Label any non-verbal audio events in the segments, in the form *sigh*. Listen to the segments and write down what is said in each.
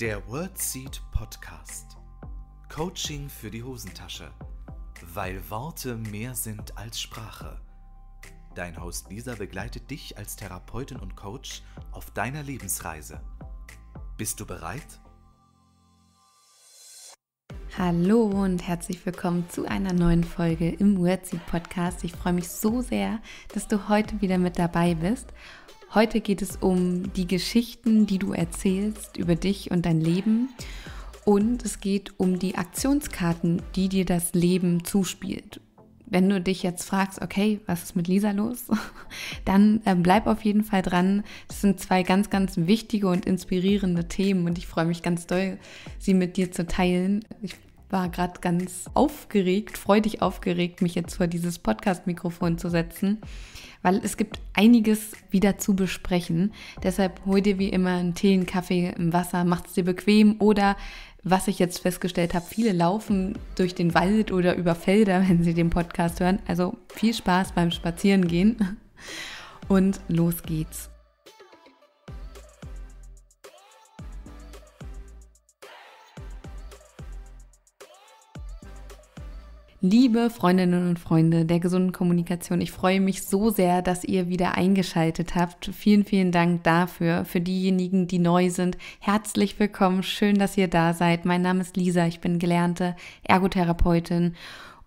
Der WordSeed Podcast. Coaching für die Hosentasche. Weil Worte mehr sind als Sprache. Dein Host Lisa begleitet dich als Therapeutin und Coach auf deiner Lebensreise. Bist du bereit? Hallo und herzlich willkommen zu einer neuen Folge im WordSeed Podcast. Ich freue mich so sehr, dass du heute wieder mit dabei bist. Heute geht es um die Geschichten, die du erzählst über dich und dein Leben. Und es geht um die Aktionskarten, die dir das Leben zuspielt. Wenn du dich jetzt fragst, okay, was ist mit Lisa los, *laughs* dann äh, bleib auf jeden Fall dran. Das sind zwei ganz, ganz wichtige und inspirierende Themen und ich freue mich ganz doll, sie mit dir zu teilen. Ich war gerade ganz aufgeregt, freudig aufgeregt, mich jetzt vor dieses Podcast-Mikrofon zu setzen, weil es gibt einiges wieder zu besprechen. Deshalb hol dir wie immer einen Tee, einen Kaffee, im Wasser, macht's dir bequem oder was ich jetzt festgestellt habe, viele laufen durch den Wald oder über Felder, *laughs* wenn sie den Podcast hören. Also viel Spaß beim Spazierengehen *laughs* und los geht's. Liebe Freundinnen und Freunde der gesunden Kommunikation, ich freue mich so sehr, dass ihr wieder eingeschaltet habt. Vielen, vielen Dank dafür. Für diejenigen, die neu sind, herzlich willkommen. Schön, dass ihr da seid. Mein Name ist Lisa. Ich bin gelernte Ergotherapeutin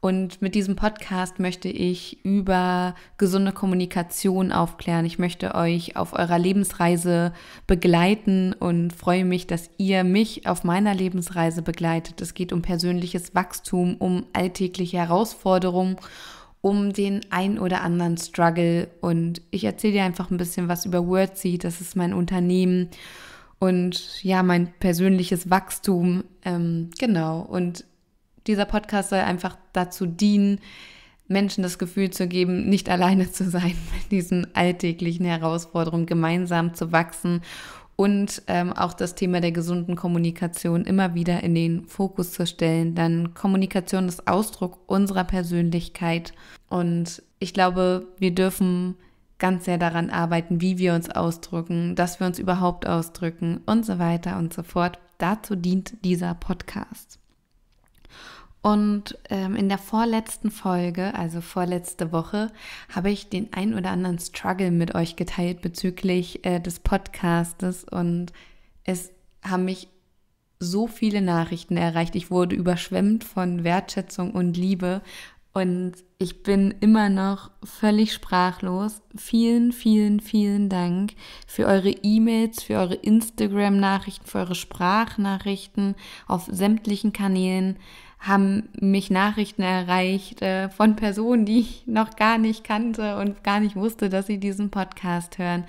und mit diesem Podcast möchte ich über gesunde Kommunikation aufklären. Ich möchte euch auf eurer Lebensreise begleiten und freue mich, dass ihr mich auf meiner Lebensreise begleitet. Es geht um persönliches Wachstum, um alltägliche Herausforderungen, um den ein oder anderen Struggle. Und ich erzähle dir einfach ein bisschen was über WordSeed. Das ist mein Unternehmen. Und ja, mein persönliches Wachstum, ähm, genau. Und dieser Podcast soll einfach dazu dienen, Menschen das Gefühl zu geben, nicht alleine zu sein *laughs* mit diesen alltäglichen Herausforderungen, gemeinsam zu wachsen und ähm, auch das Thema der gesunden Kommunikation immer wieder in den Fokus zu stellen. Denn Kommunikation ist Ausdruck unserer Persönlichkeit und ich glaube, wir dürfen ganz sehr daran arbeiten, wie wir uns ausdrücken, dass wir uns überhaupt ausdrücken und so weiter und so fort. Dazu dient dieser Podcast. Und ähm, in der vorletzten Folge, also vorletzte Woche, habe ich den ein oder anderen Struggle mit euch geteilt bezüglich äh, des Podcastes und es haben mich so viele Nachrichten erreicht. Ich wurde überschwemmt von Wertschätzung und Liebe und ich bin immer noch völlig sprachlos. Vielen, vielen, vielen Dank für eure E-Mails, für eure Instagram-Nachrichten, für eure Sprachnachrichten auf sämtlichen Kanälen haben mich Nachrichten erreicht äh, von Personen, die ich noch gar nicht kannte und gar nicht wusste, dass sie diesen Podcast hören.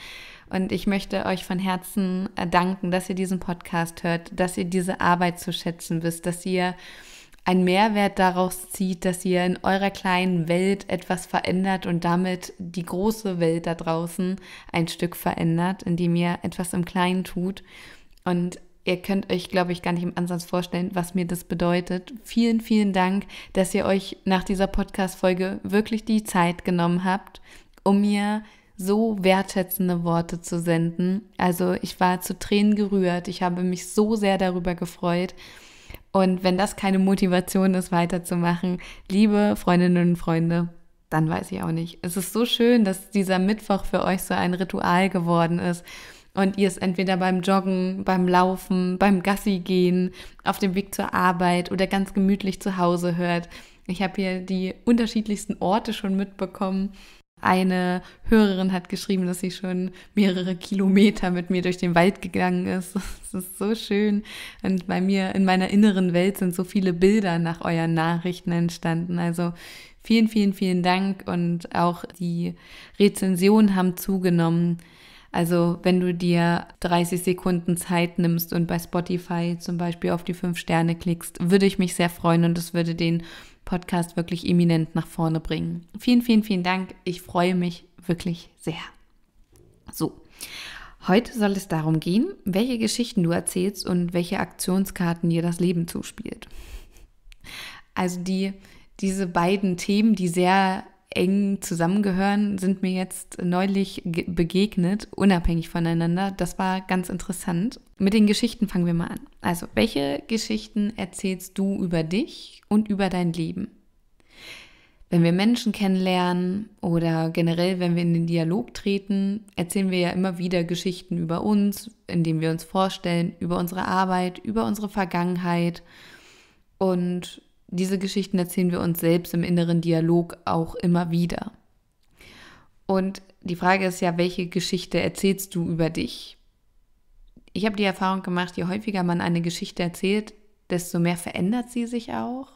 Und ich möchte euch von Herzen äh, danken, dass ihr diesen Podcast hört, dass ihr diese Arbeit zu schätzen wisst, dass ihr einen Mehrwert daraus zieht, dass ihr in eurer kleinen Welt etwas verändert und damit die große Welt da draußen ein Stück verändert, indem ihr etwas im Kleinen tut. Und ihr könnt euch, glaube ich, gar nicht im Ansatz vorstellen, was mir das bedeutet. Vielen, vielen Dank, dass ihr euch nach dieser Podcast-Folge wirklich die Zeit genommen habt, um mir so wertschätzende Worte zu senden. Also ich war zu Tränen gerührt. Ich habe mich so sehr darüber gefreut. Und wenn das keine Motivation ist, weiterzumachen, liebe Freundinnen und Freunde, dann weiß ich auch nicht. Es ist so schön, dass dieser Mittwoch für euch so ein Ritual geworden ist und ihr es entweder beim Joggen, beim Laufen, beim Gassi gehen, auf dem Weg zur Arbeit oder ganz gemütlich zu Hause hört. Ich habe hier die unterschiedlichsten Orte schon mitbekommen. Eine Hörerin hat geschrieben, dass sie schon mehrere Kilometer mit mir durch den Wald gegangen ist. *laughs* Das ist so schön. Und bei mir in meiner inneren Welt sind so viele Bilder nach euren Nachrichten entstanden. Also vielen, vielen, vielen Dank. Und auch die Rezensionen haben zugenommen. Also wenn du dir 30 Sekunden Zeit nimmst und bei Spotify zum Beispiel auf die fünf Sterne klickst, würde ich mich sehr freuen und das würde den Podcast wirklich eminent nach vorne bringen. Vielen, vielen, vielen Dank. Ich freue mich wirklich sehr. So. Heute soll es darum gehen, welche Geschichten du erzählst und welche Aktionskarten dir das Leben zuspielt. Also die, diese beiden Themen, die sehr eng zusammengehören, sind mir jetzt neulich begegnet, unabhängig voneinander. Das war ganz interessant. Mit den Geschichten fangen wir mal an. Also, welche Geschichten erzählst du über dich und über dein Leben? Wenn wir Menschen kennenlernen oder generell, wenn wir in den Dialog treten, erzählen wir ja immer wieder Geschichten über uns, indem wir uns vorstellen, über unsere Arbeit, über unsere Vergangenheit. Und diese Geschichten erzählen wir uns selbst im inneren Dialog auch immer wieder. Und die Frage ist ja, welche Geschichte erzählst du über dich? Ich habe die Erfahrung gemacht, je häufiger man eine Geschichte erzählt, desto mehr verändert sie sich auch.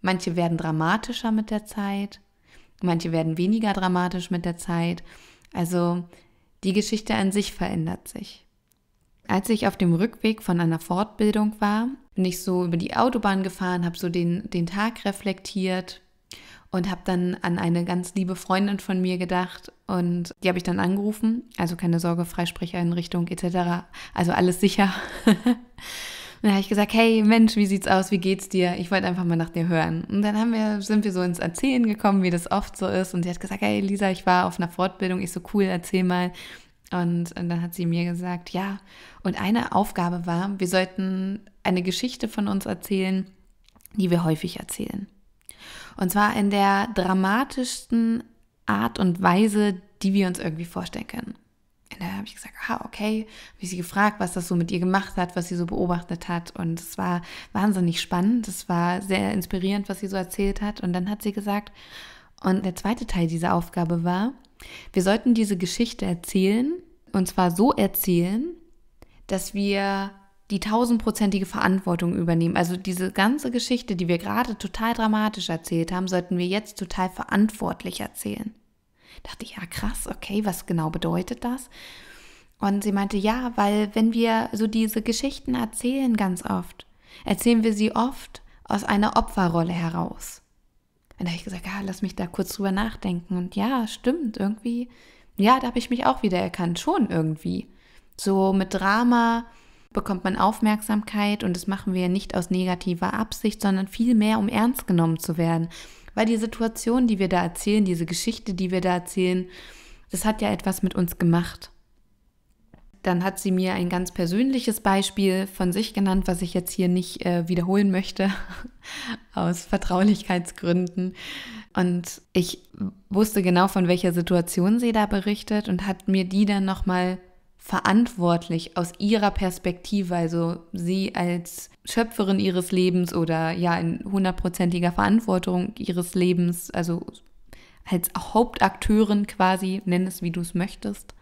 Manche werden dramatischer mit der Zeit, manche werden weniger dramatisch mit der Zeit. Also die Geschichte an sich verändert sich. Als ich auf dem Rückweg von einer Fortbildung war, bin ich so über die Autobahn gefahren, habe so den, den Tag reflektiert und habe dann an eine ganz liebe Freundin von mir gedacht und die habe ich dann angerufen. Also keine Sorge, Freisprecheinrichtung etc. Also alles sicher. und *laughs* dann habe ich gesagt, hey Mensch, wie sieht's aus? Wie geht's dir? Ich wollte einfach mal nach dir hören. Und dann haben wir, sind wir so ins Erzählen gekommen, wie das oft so ist. Und sie hat gesagt, hey Lisa, ich war auf einer Fortbildung. Ich so cool, erzähl mal. Und, und, dann hat sie mir gesagt, ja, und eine Aufgabe war, wir sollten eine Geschichte von uns erzählen, die wir häufig erzählen. Und zwar in der dramatischsten Art und Weise, die wir uns irgendwie vorstellen können. Und da habe ich gesagt, ah, okay, habe ich sie gefragt, was das so mit ihr gemacht hat, was sie so beobachtet hat. Und es war wahnsinnig spannend, es war sehr inspirierend, was sie so erzählt hat. Und dann hat sie gesagt, und der zweite Teil dieser Aufgabe war, wir sollten diese Geschichte erzählen, und zwar so erzählen, dass wir die tausendprozentige Verantwortung übernehmen. Also diese ganze Geschichte, die wir gerade total dramatisch erzählt haben, sollten wir jetzt total verantwortlich erzählen. Dachte ich, ja krass, okay, was genau bedeutet das? Und sie meinte, ja, weil wenn wir so diese Geschichten erzählen ganz oft, erzählen wir sie oft aus einer Opferrolle heraus. Und da habe ich gesagt, ja, lass mich da kurz drüber nachdenken. Und ja, stimmt, irgendwie, ja, da habe ich mich auch wieder erkannt, schon irgendwie. So mit Drama bekommt man Aufmerksamkeit und das machen wir nicht aus negativer Absicht, sondern vielmehr, um ernst genommen zu werden. Weil die Situation, die wir da erzählen, diese Geschichte, die wir da erzählen, das hat ja etwas mit uns gemacht. Dann hat sie mir ein ganz persönliches Beispiel von sich genannt, was ich jetzt hier nicht äh, wiederholen möchte, *laughs* aus Vertraulichkeitsgründen. Und ich wusste genau, von welcher Situation sie da berichtet und hat mir die dann nochmal verantwortlich aus ihrer Perspektive, also sie als Schöpferin ihres Lebens oder ja in hundertprozentiger Verantwortung ihres Lebens, also als Hauptakteurin quasi, nenn es wie du es möchtest,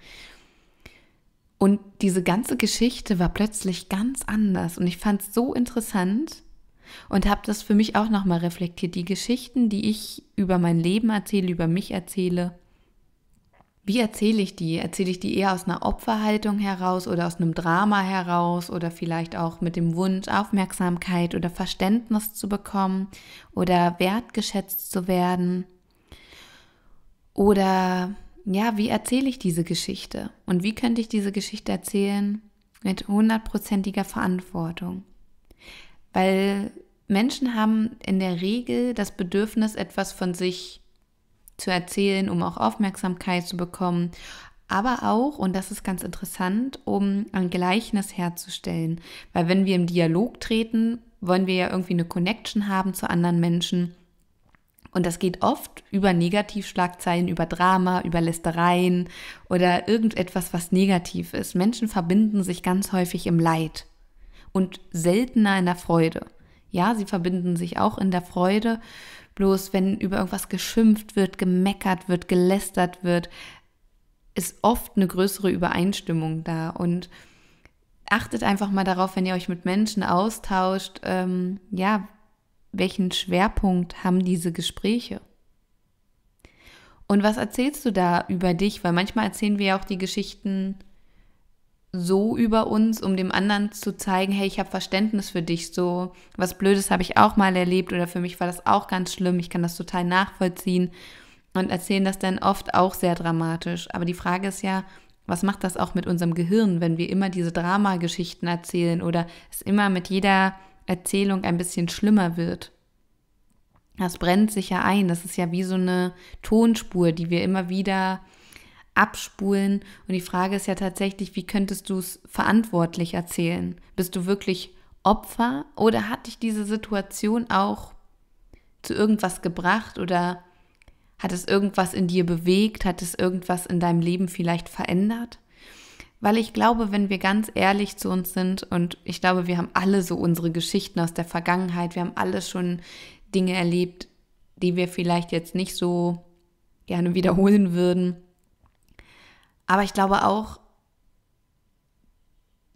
und diese ganze Geschichte war plötzlich ganz anders und ich fand es so interessant und habe das für mich auch nochmal reflektiert. Die Geschichten, die ich über mein Leben erzähle, über mich erzähle, wie erzähle ich die? Erzähle ich die eher aus einer Opferhaltung heraus oder aus einem Drama heraus oder vielleicht auch mit dem Wunsch, Aufmerksamkeit oder Verständnis zu bekommen oder wertgeschätzt zu werden? Oder ja, wie erzähle ich diese Geschichte? Und wie könnte ich diese Geschichte erzählen mit hundertprozentiger Verantwortung? Weil Menschen haben in der Regel das Bedürfnis, etwas von sich zu erzählen, um auch Aufmerksamkeit zu bekommen, aber auch, und das ist ganz interessant, um ein Gleichnis herzustellen. Weil wenn wir im Dialog treten, wollen wir ja irgendwie eine Connection haben zu anderen Menschen und das geht oft über Negativschlagzeilen, über Drama, über Lästereien oder irgendetwas, was negativ ist. Menschen verbinden sich ganz häufig im Leid und seltener in der Freude. Ja, sie verbinden sich auch in der Freude, bloß wenn über irgendwas geschimpft wird, gemeckert wird, gelästert wird, ist oft eine größere Übereinstimmung da. Und achtet einfach mal darauf, wenn ihr euch mit Menschen austauscht, ähm, ja, welchen Schwerpunkt haben diese Gespräche? Und was erzählst du da über dich? Weil manchmal erzählen wir ja auch die Geschichten so über uns, um dem anderen zu zeigen, hey, ich habe Verständnis für dich, so was Blödes habe ich auch mal erlebt oder für mich war das auch ganz schlimm, ich kann das total nachvollziehen und erzählen das dann oft auch sehr dramatisch. Aber die Frage ist ja, was macht das auch mit unserem Gehirn, wenn wir immer diese Dramageschichten erzählen oder es immer mit jeder Erzählung ein bisschen schlimmer wird. Das brennt sich ja ein. Das ist ja wie so eine Tonspur, die wir immer wieder abspulen. Und die Frage ist ja tatsächlich, wie könntest du es verantwortlich erzählen? Bist du wirklich Opfer oder hat dich diese Situation auch zu irgendwas gebracht oder hat es irgendwas in dir bewegt? Hat es irgendwas in deinem Leben vielleicht verändert? Weil ich glaube, wenn wir ganz ehrlich zu uns sind und ich glaube, wir haben alle so unsere Geschichten aus der Vergangenheit, wir haben alle schon Dinge erlebt, die wir vielleicht jetzt nicht so gerne wiederholen würden. Aber ich glaube auch,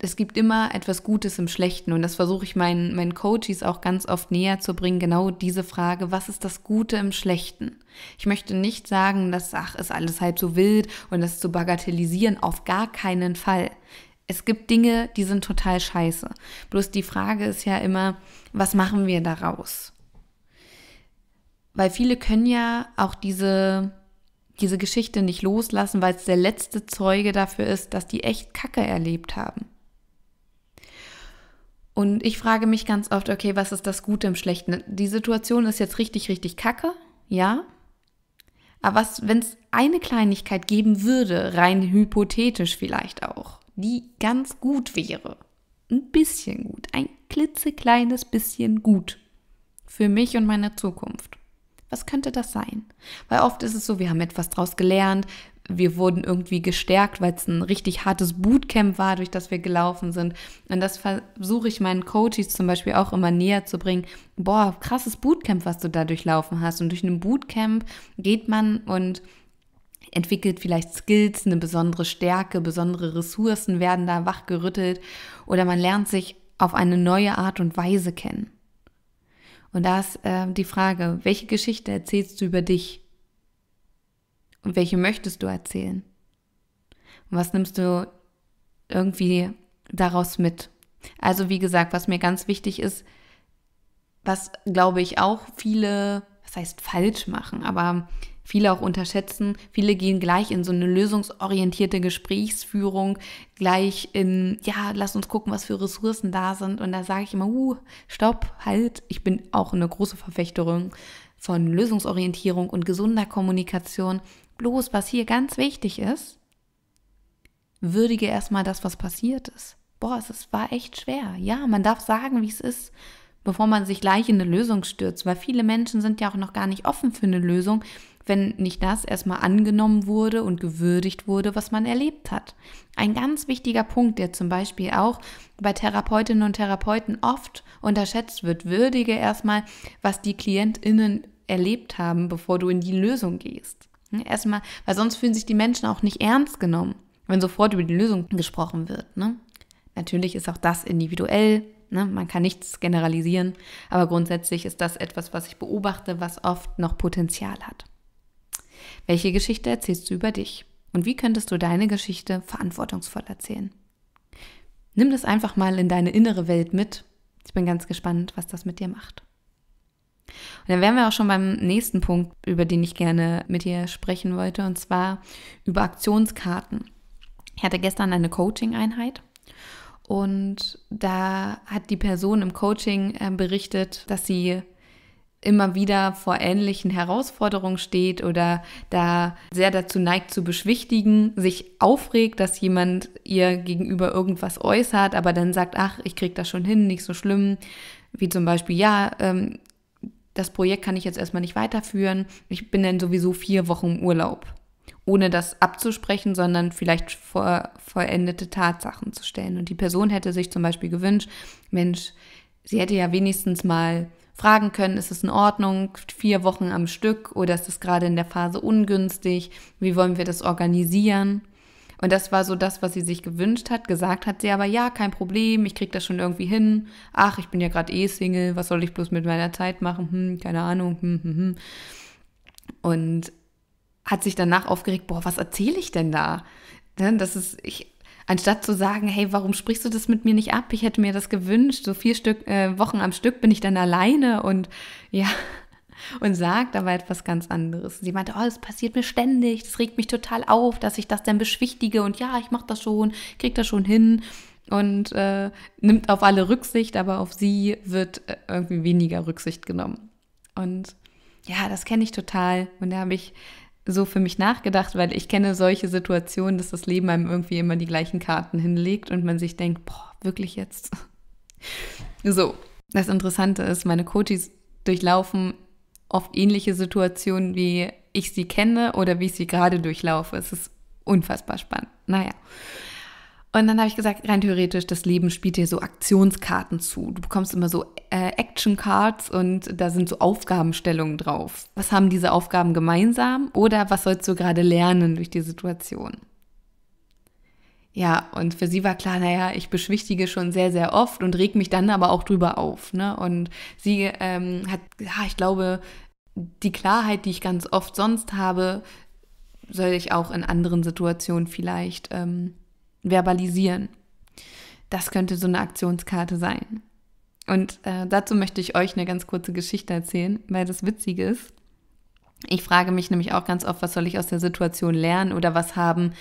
es gibt immer etwas Gutes im Schlechten und das versuche ich meinen, meinen Coaches auch ganz oft näher zu bringen, genau diese Frage, was ist das Gute im Schlechten? Ich möchte nicht sagen, dass, ach, ist alles halb so wild und das zu bagatellisieren, auf gar keinen Fall. Es gibt Dinge, die sind total scheiße. Bloß die Frage ist ja immer, was machen wir daraus? Weil viele können ja auch diese, diese Geschichte nicht loslassen, weil es der letzte Zeuge dafür ist, dass die echt Kacke erlebt haben. Und ich frage mich ganz oft, okay, was ist das Gute im Schlechten? Die Situation ist jetzt richtig, richtig kacke, ja. Aber was, wenn es eine Kleinigkeit geben würde, rein hypothetisch vielleicht auch, die ganz gut wäre? Ein bisschen gut, ein klitzekleines bisschen gut für mich und meine Zukunft. Was könnte das sein? Weil oft ist es so, wir haben etwas draus gelernt, wir wurden irgendwie gestärkt, weil es ein richtig hartes Bootcamp war, durch das wir gelaufen sind. Und das versuche ich meinen Coaches zum Beispiel auch immer näher zu bringen. Boah, krasses Bootcamp, was du da durchlaufen hast. Und durch ein Bootcamp geht man und entwickelt vielleicht Skills, eine besondere Stärke, besondere Ressourcen werden da wachgerüttelt oder man lernt sich auf eine neue Art und Weise kennen. Und da ist äh, die Frage, welche Geschichte erzählst du über dich? Und welche möchtest du erzählen? Und was nimmst du irgendwie daraus mit? Also wie gesagt, was mir ganz wichtig ist, was glaube ich auch viele, das heißt falsch machen, aber viele auch unterschätzen. Viele gehen gleich in so eine lösungsorientierte Gesprächsführung, gleich in, ja, lass uns gucken, was für Ressourcen da sind. Und da sage ich immer, uh, stopp, halt, ich bin auch eine große Verfechterin von Lösungsorientierung und gesunder Kommunikation. Bloß, was hier ganz wichtig ist, würdige erstmal das, was passiert ist. Boah, es war echt schwer. Ja, man darf sagen, wie es ist, bevor man sich gleich in eine Lösung stürzt, weil viele Menschen sind ja auch noch gar nicht offen für eine Lösung, wenn nicht das erstmal angenommen wurde und gewürdigt wurde, was man erlebt hat. Ein ganz wichtiger Punkt, der zum Beispiel auch bei Therapeutinnen und Therapeuten oft unterschätzt wird, würdige erstmal, was die KlientInnen erlebt haben, bevor du in die Lösung gehst. Ne, erstmal, weil sonst fühlen sich die Menschen auch nicht ernst genommen, wenn sofort über die Lösung gesprochen wird. Ne? Natürlich ist auch das individuell, ne? man kann nichts generalisieren, aber grundsätzlich ist das etwas, was ich beobachte, was oft noch Potenzial hat. Welche Geschichte erzählst du über dich? Und wie könntest du deine Geschichte verantwortungsvoll erzählen? Nimm das einfach mal in deine innere Welt mit. Ich bin ganz gespannt, was das mit dir macht. Und dann wären wir auch schon beim nächsten Punkt, über den ich gerne mit dir sprechen wollte, und zwar über Aktionskarten. Ich hatte gestern eine Coaching-Einheit und da hat die Person im Coaching äh, berichtet, dass sie immer wieder vor ähnlichen Herausforderungen steht oder da sehr dazu neigt zu beschwichtigen, sich aufregt, dass jemand ihr gegenüber irgendwas äußert, aber dann sagt, ach, ich kriege das schon hin, nicht so schlimm, wie zum Beispiel, ja, ähm, das Projekt kann ich jetzt erstmal nicht weiterführen. Ich bin dann sowieso vier Wochen im Urlaub. Ohne das abzusprechen, sondern vielleicht vor, vollendete Tatsachen zu stellen. Und die Person hätte sich zum Beispiel gewünscht, Mensch, sie hätte ja wenigstens mal fragen können, ist es in Ordnung, vier Wochen am Stück oder ist es gerade in der Phase ungünstig, wie wollen wir das organisieren? Und das war so das, was sie sich gewünscht hat. Gesagt hat sie aber, ja, kein Problem, ich krieg das schon irgendwie hin. Ach, ich bin ja gerade eh Single, was soll ich bloß mit meiner Zeit machen? Hm, keine Ahnung. Hm, hm, hm. Und hat sich danach aufgeregt, boah, was erzähle ich denn da? Ne, das ist, ich, anstatt zu sagen, hey, warum sprichst du das mit mir nicht ab? Ich hätte mir das gewünscht. So vier Stück, äh, Wochen am Stück bin ich dann alleine und ja, und sagt aber etwas ganz anderes. Sie meinte, oh, das passiert mir ständig, das regt mich total auf, dass ich das dann beschwichtige und ja, ich mache das schon, krieg das schon hin und äh, nimmt auf alle Rücksicht, aber auf sie wird äh, irgendwie weniger Rücksicht genommen. Und ja, das kenne ich total und da habe ich so für mich nachgedacht, weil ich kenne solche Situationen, dass das Leben einem irgendwie immer die gleichen Karten hinlegt und man sich denkt, boah, wirklich jetzt? *laughs* So, das Interessante ist, meine Coaches durchlaufen oft ähnliche Situationen, wie ich sie kenne oder wie ich sie gerade durchlaufe. Es ist unfassbar spannend. Naja. Und dann habe ich gesagt, rein theoretisch, das Leben spielt dir so Aktionskarten zu. Du bekommst immer so äh, Action Cards und da sind so Aufgabenstellungen drauf. Was haben diese Aufgaben gemeinsam oder was sollst du gerade lernen durch die Situation? Ja, und für sie war klar, naja, ich beschwichtige schon sehr, sehr oft und reg mich dann aber auch drüber auf. Ne? Und sie ähm, hat, ja, ich glaube, die Klarheit, die ich ganz oft sonst habe, soll ich auch in anderen Situationen vielleicht ähm, verbalisieren. Das könnte so eine Aktionskarte sein. Und äh, dazu möchte ich euch eine ganz kurze Geschichte erzählen, weil das witzig ist. Ich frage mich nämlich auch ganz oft, was soll ich aus der Situation lernen oder was haben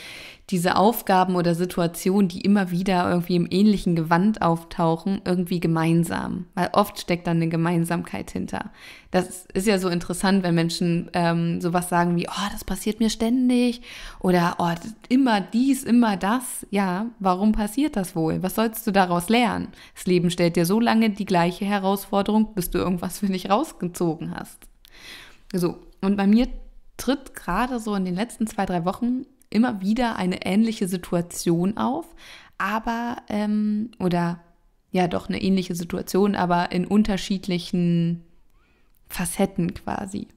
diese Aufgaben oder Situationen, die immer wieder irgendwie im ähnlichen Gewand auftauchen, irgendwie gemeinsam? Weil oft steckt dann eine Gemeinsamkeit hinter. Das ist ja so interessant, wenn Menschen ähm, sowas sagen wie, oh, das passiert mir ständig oder oh, immer dies, immer das. Ja, warum passiert das wohl? Was sollst du daraus lernen? Das Leben stellt dir so lange die gleiche Herausforderung, bis du irgendwas für dich rausgezogen hast. So, und bei mir tritt gerade so in den letzten zwei, drei Wochen immer wieder eine ähnliche Situation auf, aber ähm, oder ja doch eine ähnliche Situation, aber in unterschiedlichen Facetten quasi.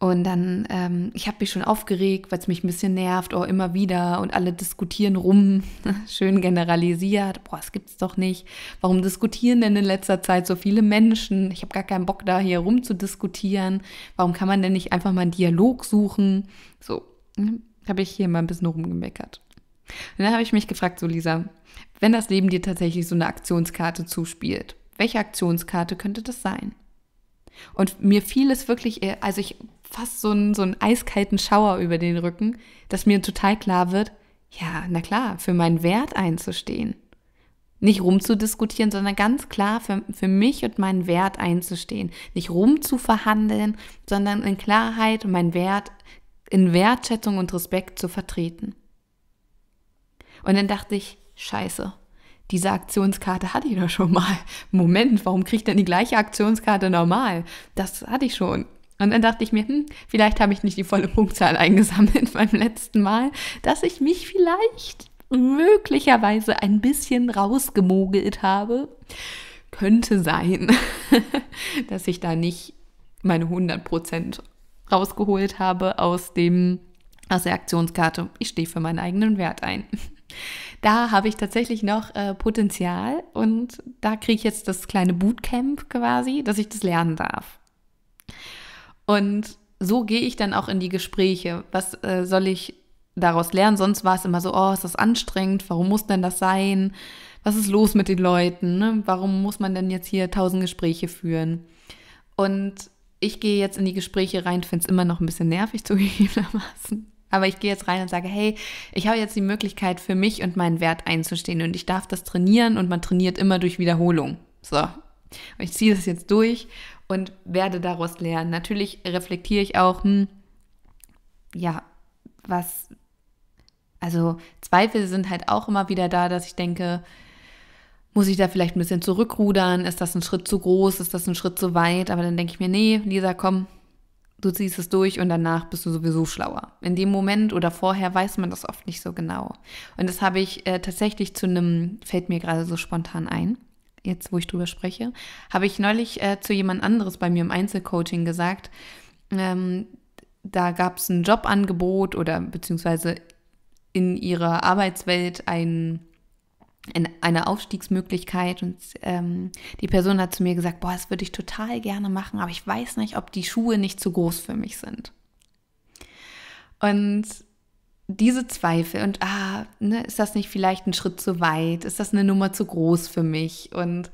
Und dann, ähm, ich habe mich schon aufgeregt, weil es mich ein bisschen nervt, oh, immer wieder und alle diskutieren rum, *laughs* schön generalisiert, boah, das gibt's doch nicht. Warum diskutieren denn in letzter Zeit so viele Menschen? Ich habe gar keinen Bock da hier rum zu diskutieren. Warum kann man denn nicht einfach mal einen Dialog suchen? So, ne, habe ich hier mal ein bisschen rumgemeckert. Und dann habe ich mich gefragt, so Lisa, wenn das Leben dir tatsächlich so eine Aktionskarte zuspielt, welche Aktionskarte könnte das sein? Und mir fiel es wirklich, also ich fast so einen, so einen eiskalten Schauer über den Rücken, dass mir total klar wird, ja, na klar, für meinen Wert einzustehen. Nicht rumzudiskutieren, sondern ganz klar für, für mich und meinen Wert einzustehen. Nicht rumzuverhandeln, sondern in Klarheit und meinen Wert, in Wertschätzung und Respekt zu vertreten. Und dann dachte ich, scheiße, diese Aktionskarte hatte ich doch schon mal. Moment, warum kriege ich denn die gleiche Aktionskarte normal? Das hatte ich schon. Und dann dachte ich mir, hm, vielleicht habe ich nicht die volle Punktzahl eingesammelt *laughs* beim letzten Mal, dass ich mich vielleicht möglicherweise ein bisschen rausgemogelt habe. Könnte sein, *laughs* dass ich da nicht meine 100 rausgeholt habe aus dem aus der Aktionskarte. Ich stehe für meinen eigenen Wert ein. *laughs* Da habe ich tatsächlich noch äh, Potenzial und da kriege ich jetzt das kleine Bootcamp quasi, dass ich das lernen darf. Und so gehe ich dann auch in die Gespräche. Was äh, soll ich daraus lernen? Sonst war es immer so, oh, ist das anstrengend? Warum muss denn das sein? Was ist los mit den Leuten? Ne? Warum muss man denn jetzt hier tausend Gespräche führen? Und ich gehe jetzt in die Gespräche rein, finde es immer noch ein bisschen nervig *laughs* zugegebenermaßen. Aber ich gehe jetzt rein und sage, hey, ich habe jetzt die Möglichkeit für mich und meinen Wert einzustehen und ich darf das trainieren und man trainiert immer durch Wiederholung. So, ich ziehe das jetzt durch und werde daraus lernen. Natürlich reflektiere ich auch, hm, ja, was, also Zweifel sind halt auch immer wieder da, dass ich denke, muss ich da vielleicht ein bisschen zurückrudern? Ist das ein Schritt zu groß? Ist das ein Schritt zu weit? Aber dann denke ich mir, nee, Lisa, komm, du ziehst es durch und danach bist du sowieso schlauer. In dem Moment oder vorher weiß man das oft nicht so genau. Und das habe ich äh, tatsächlich zu einem, fällt mir gerade so spontan ein, jetzt wo ich drüber spreche, habe ich neulich äh, zu jemand anderes bei mir im Einzelcoaching gesagt, ähm, da gab es ein Jobangebot oder beziehungsweise in ihrer Arbeitswelt ein, ein, eine Aufstiegsmöglichkeit und ähm, die Person hat zu mir gesagt, boah, das würde ich total gerne machen, aber ich weiß nicht, ob die Schuhe nicht zu groß für mich sind. Und diese Zweifel und ah, ne, ist das nicht vielleicht ein Schritt zu weit? Ist das eine Nummer zu groß für mich? Und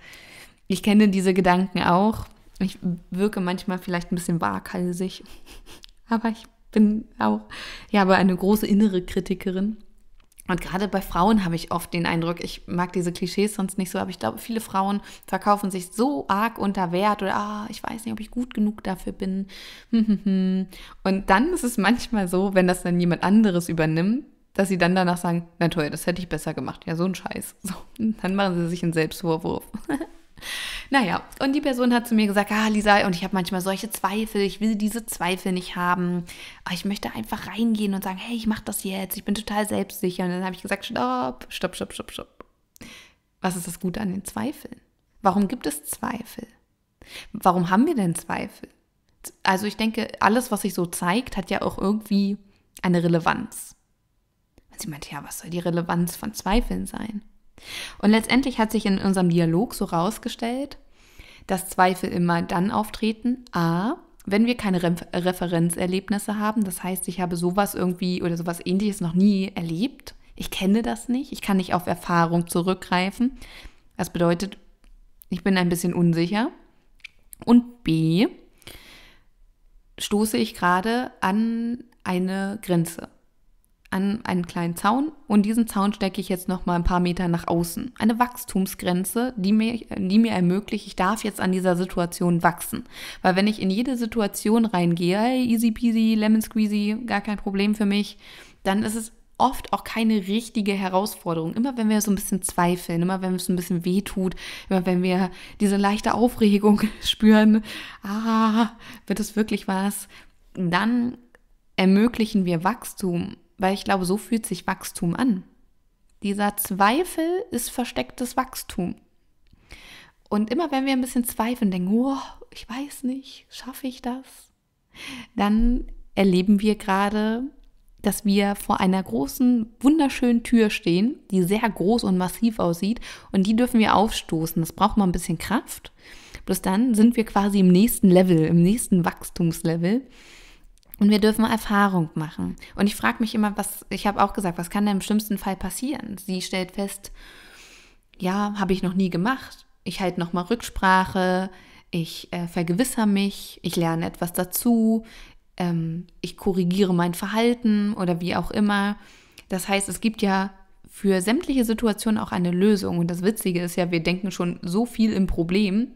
ich kenne diese Gedanken auch. Ich wirke manchmal vielleicht ein bisschen waghalsig, *laughs* aber ich bin auch, ja, aber eine große innere Kritikerin. Und gerade bei Frauen habe ich oft den Eindruck, ich mag diese Klischees sonst nicht so, aber ich glaube, viele Frauen verkaufen sich so arg unter Wert oder ah, ich weiß nicht, ob ich gut genug dafür bin. *laughs* Und dann ist es manchmal so, wenn das dann jemand anderes übernimmt, dass sie dann danach sagen, na toll, das hätte ich besser gemacht. Ja, so ein Scheiß. So, dann machen sie sich einen Selbstvorwurf. *laughs* Naja, und die Person hat zu mir gesagt, ah Lisa, und ich habe manchmal solche Zweifel, ich will diese Zweifel nicht haben. Aber ah, ich möchte einfach reingehen und sagen, hey, ich mache das jetzt, ich bin total selbstsicher. Und dann habe ich gesagt, stopp, stopp, stopp, stopp, stopp. Was ist das Gute an den Zweifeln? Warum gibt es Zweifel? Warum haben wir denn Zweifel? Also ich denke, alles, was sich so zeigt, hat ja auch irgendwie eine Relevanz. Und sie meinte, ja, was soll die Relevanz von Zweifeln sein? Und letztendlich hat sich in unserem Dialog so herausgestellt, dass Zweifel immer dann auftreten, a, wenn wir keine Re Referenzerlebnisse haben, das heißt, ich habe sowas irgendwie oder sowas ähnliches noch nie erlebt, ich kenne das nicht, ich kann nicht auf Erfahrung zurückgreifen, das bedeutet, ich bin ein bisschen unsicher. Und b, stoße ich gerade an eine Grenze an einen kleinen Zaun und diesen Zaun stecke ich jetzt noch mal ein paar Meter nach außen. Eine Wachstumsgrenze, die mir, die mir ermöglicht, ich darf jetzt an dieser Situation wachsen. Weil wenn ich in jede Situation reingehe, hey, easy peasy, lemon squeezy, gar kein Problem für mich, dann ist es oft auch keine richtige Herausforderung. Immer wenn wir so ein bisschen zweifeln, immer wenn es ein bisschen wehtut, immer wenn wir diese leichte Aufregung *laughs* spüren, ah, wird es wirklich was, dann ermöglichen wir Wachstum weil ich glaube, so fühlt sich Wachstum an. Dieser Zweifel ist verstecktes Wachstum. Und immer wenn wir ein bisschen zweifeln, denken, oh, ich weiß nicht, schaffe ich das? Dann erleben wir gerade, dass wir vor einer großen, wunderschönen Tür stehen, die sehr groß und massiv aussieht. Und die dürfen wir aufstoßen. Das braucht mal ein bisschen Kraft. Bloß dann sind wir quasi im nächsten Level, im nächsten Wachstumslevel. Und wir dürfen Erfahrung machen. Und ich frage mich immer, was, ich habe auch gesagt, was kann denn im schlimmsten Fall passieren? Sie stellt fest, ja, habe ich noch nie gemacht. Ich halte nochmal Rücksprache, ich äh, vergewissere mich, ich lerne etwas dazu, ähm, ich korrigiere mein Verhalten oder wie auch immer. Das heißt, es gibt ja für sämtliche Situationen auch eine Lösung. Und das Witzige ist ja, wir denken schon so viel im Problem,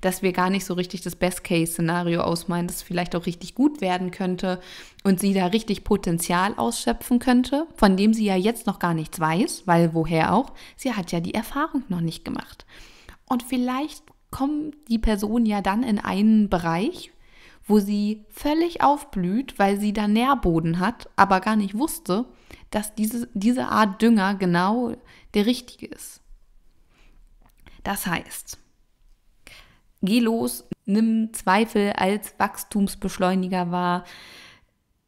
dass wir gar nicht so richtig das Best-Case-Szenario ausmalen, das vielleicht auch richtig gut werden könnte und sie da richtig Potenzial ausschöpfen könnte, von dem sie ja jetzt noch gar nichts weiß, weil woher auch, sie hat ja die Erfahrung noch nicht gemacht. Und vielleicht kommt die Person ja dann in einen Bereich, wo sie völlig aufblüht, weil sie da Nährboden hat, aber gar nicht wusste, dass diese, diese Art Dünger genau der richtige ist. Das heißt, Geh los, nimm Zweifel als Wachstumsbeschleuniger wahr.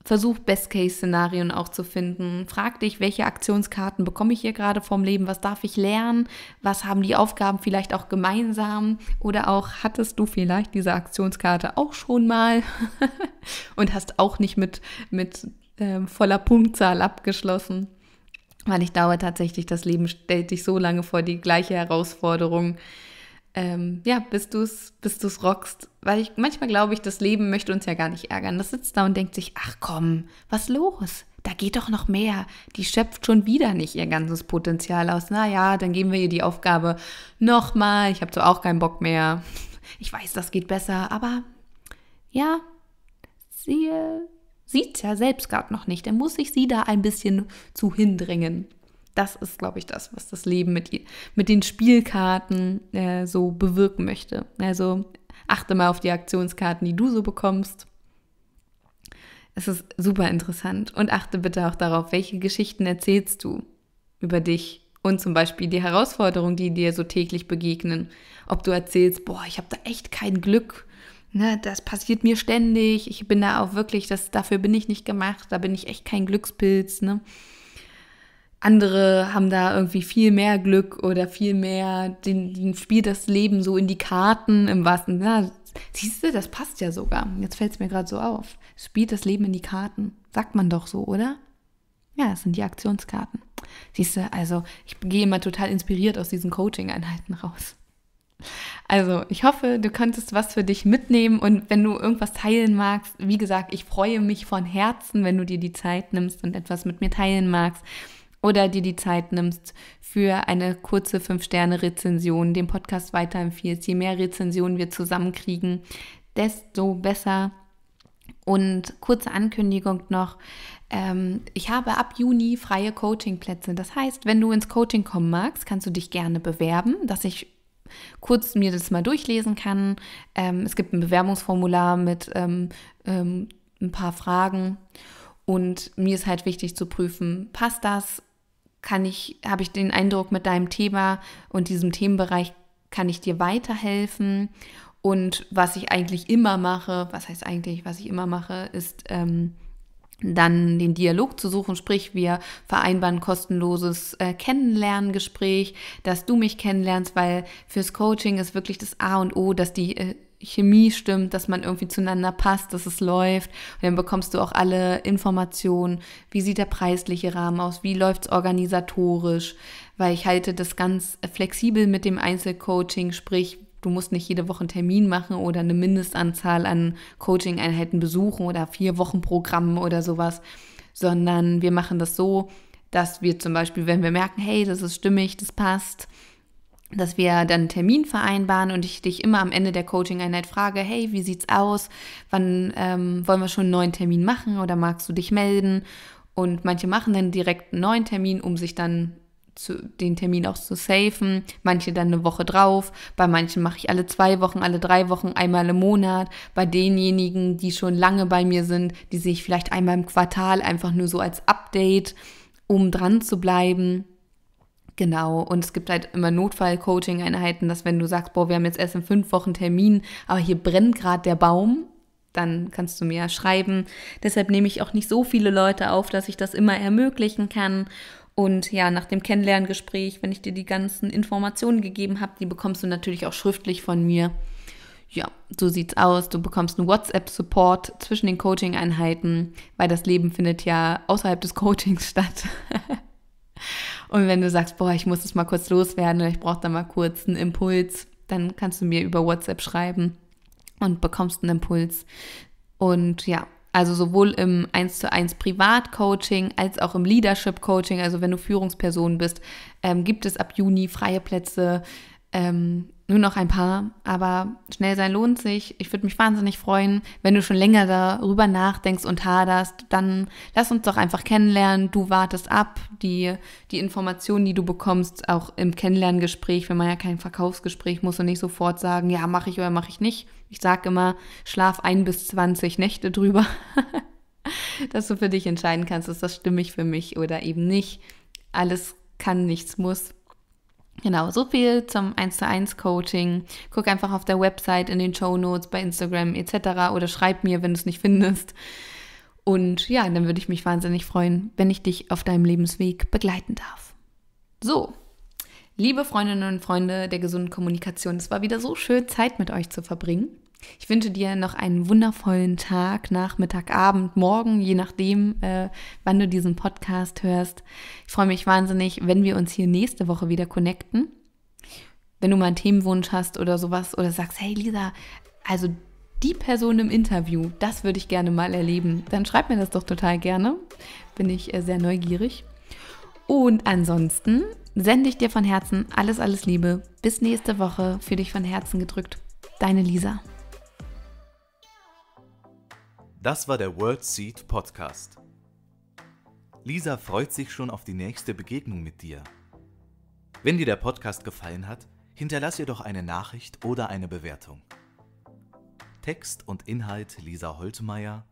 Versuch Best-Case-Szenarien auch zu finden. Frag dich, welche Aktionskarten bekomme ich hier gerade vom Leben? Was darf ich lernen? Was haben die Aufgaben vielleicht auch gemeinsam? Oder auch hattest du vielleicht diese Aktionskarte auch schon mal *laughs* und hast auch nicht mit, mit äh, voller Punktzahl abgeschlossen? Weil ich glaube tatsächlich, das Leben stellt dich so lange vor die gleiche Herausforderung, ähm, ja, bis du es bis du's rockst. Weil ich manchmal glaube ich, das Leben möchte uns ja gar nicht ärgern. Das sitzt da und denkt sich, ach komm, was los? Da geht doch noch mehr. Die schöpft schon wieder nicht ihr ganzes Potenzial aus. Naja, dann geben wir ihr die Aufgabe nochmal. Ich habe so auch keinen Bock mehr. *laughs* Ich weiß, das geht besser, aber ja, sie äh, sieht ja selbst gerade noch nicht. Dann muss ich sie da ein bisschen zu hindringen. Das ist, glaube ich, das, was das Leben mit, mit den Spielkarten äh, so bewirken möchte. Also achte mal auf die Aktionskarten, die du so bekommst. Es ist super interessant. Und achte bitte auch darauf, welche Geschichten erzählst du über dich und zum Beispiel die Herausforderungen, die dir so täglich begegnen. Ob du erzählst, boah, ich habe da echt kein Glück. Ne, das passiert mir ständig. Ich bin da auch wirklich, das, dafür bin ich nicht gemacht. Da bin ich echt kein Glückspilz. Ne? andere haben da irgendwie viel mehr Glück oder viel mehr, den, den spielt das Leben so in die Karten im wahrsten Sinne. Siehst du, das passt ja sogar. Jetzt fällt es mir gerade so auf. Spielt das Leben in die Karten. Sagt man doch so, oder? Ja, das sind die Aktionskarten. Siehst du, also ich gehe immer total inspiriert aus diesen Coaching-Einheiten raus. Also, ich hoffe, du konntest was für dich mitnehmen und wenn du irgendwas teilen magst, wie gesagt, ich freue mich von Herzen, wenn du dir die Zeit nimmst und etwas mit mir teilen magst oder dir die Zeit nimmst für eine kurze 5-Sterne-Rezension, den Podcast weiterempfiehlst. Je mehr Rezensionen wir zusammenkriegen, desto besser. Und kurze Ankündigung noch. Ähm, ich habe ab Juni freie Coaching-Plätze. Das heißt, wenn du ins Coaching kommen magst, kannst du dich gerne bewerben, dass ich kurz mir das mal durchlesen kann. Ähm, es gibt ein Bewerbungsformular mit ähm, ein paar Fragen. Und mir ist halt wichtig zu prüfen, passt das kann ich, habe ich den Eindruck, mit deinem Thema und diesem Themenbereich kann ich dir weiterhelfen. Und was ich eigentlich immer mache, was heißt eigentlich, was ich immer mache, ist ähm, dann den Dialog zu suchen, sprich wir vereinbaren kostenloses äh, Kennenlerngespräch, dass du mich kennenlernst, weil fürs Coaching ist wirklich das A und O, dass die äh, Chemie stimmt, dass man irgendwie zueinander passt, dass es läuft. Und dann bekommst du auch alle Informationen, wie sieht der preisliche Rahmen aus, wie läuft es organisatorisch, weil ich halte das ganz flexibel mit dem Einzelcoaching, sprich, du musst nicht jede Woche einen Termin machen oder eine Mindestanzahl an Coaching-Einheiten besuchen oder vier Wochen Programm oder sowas, sondern wir machen das so, dass wir zum Beispiel, wenn wir merken, hey, das ist stimmig, das passt, dass wir dann einen Termin vereinbaren und ich dich immer am Ende der Coaching-Einheit frage, hey, wie sieht's aus? Wann ähm, wollen wir schon einen neuen Termin machen oder magst du dich melden? Und manche machen dann direkt einen neuen Termin, um sich dann zu, den Termin auch zu safen. Manche dann eine Woche drauf. Bei manchen mache ich alle zwei Wochen, alle drei Wochen, einmal im Monat. Bei denjenigen, die schon lange bei mir sind, die sehe ich vielleicht einmal im Quartal einfach nur so als Update, um dran zu bleiben. Genau, und es gibt halt immer Notfall-Coaching-Einheiten, dass wenn du sagst, boah, wir haben jetzt erst in fünf Wochen Termin, aber hier brennt gerade der Baum, dann kannst du mir ja schreiben. Deshalb nehme ich auch nicht so viele Leute auf, dass ich das immer ermöglichen kann. Und ja, nach dem Kennenlerngespräch, wenn ich dir die ganzen Informationen gegeben habe, die bekommst du natürlich auch schriftlich von mir. Ja, so sieht's aus. Du bekommst einen WhatsApp-Support zwischen den Coaching-Einheiten, weil das Leben findet ja außerhalb des Coachings statt. *laughs* Und wenn du sagst, boah, ich muss das mal kurz loswerden oder ich brauche da mal kurz einen Impuls, dann kannst du mir über WhatsApp schreiben und bekommst einen Impuls. Und ja, also sowohl im 1 zu 1 Privatcoaching als auch im Leadership Coaching, also wenn du Führungsperson bist, ähm, gibt es ab Juni freie Plätze. Ähm, nur noch ein paar, aber schnell sein lohnt sich. Ich würde mich wahnsinnig freuen, wenn du schon länger darüber nachdenkst und haderst, dann lass uns doch einfach kennenlernen. Du wartest ab, die, die Informationen, die du bekommst, auch im Kennenlerngespräch, wenn man ja kein Verkaufsgespräch, muss und nicht sofort sagen, ja, mache ich oder mache ich nicht. Ich sage immer, schlaf ein bis zwanzig Nächte drüber, *laughs* dass du für dich entscheiden kannst, ist das stimmig für mich oder eben nicht. Alles kann, nichts muss. Genau, so viel zum 1 zu 1 Coaching. Guck einfach auf der Website, in den Show Notes, bei Instagram etc. oder schreib mir, wenn du es nicht findest. Und ja, dann würde ich mich wahnsinnig freuen, wenn ich dich auf deinem Lebensweg begleiten darf. So, liebe Freundinnen und Freunde der gesunden Kommunikation, es war wieder so schön, Zeit mit euch zu verbringen. Ich wünsche dir noch einen wundervollen Tag, Nachmittag, Abend, Morgen, je nachdem, äh, wann du diesen Podcast hörst. Ich freue mich wahnsinnig, wenn wir uns hier nächste Woche wieder connecten. Wenn du mal einen Themenwunsch hast oder sowas oder sagst, hey Lisa, also die Person im Interview, das würde ich gerne mal erleben, dann schreib mir das doch total gerne. Bin ich äh, sehr neugierig. Und ansonsten sende ich dir von Herzen alles, alles Liebe. Bis nächste Woche. Für dich von Herzen gedrückt. Deine Lisa. Das war der World Seed Podcast. Lisa freut sich schon auf die nächste Begegnung mit dir. Wenn dir der Podcast gefallen hat, hinterlass ihr doch eine Nachricht oder eine Bewertung. Text und Inhalt Lisa Holtmeier,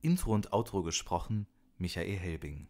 Intro und Outro gesprochen Michael Helbing.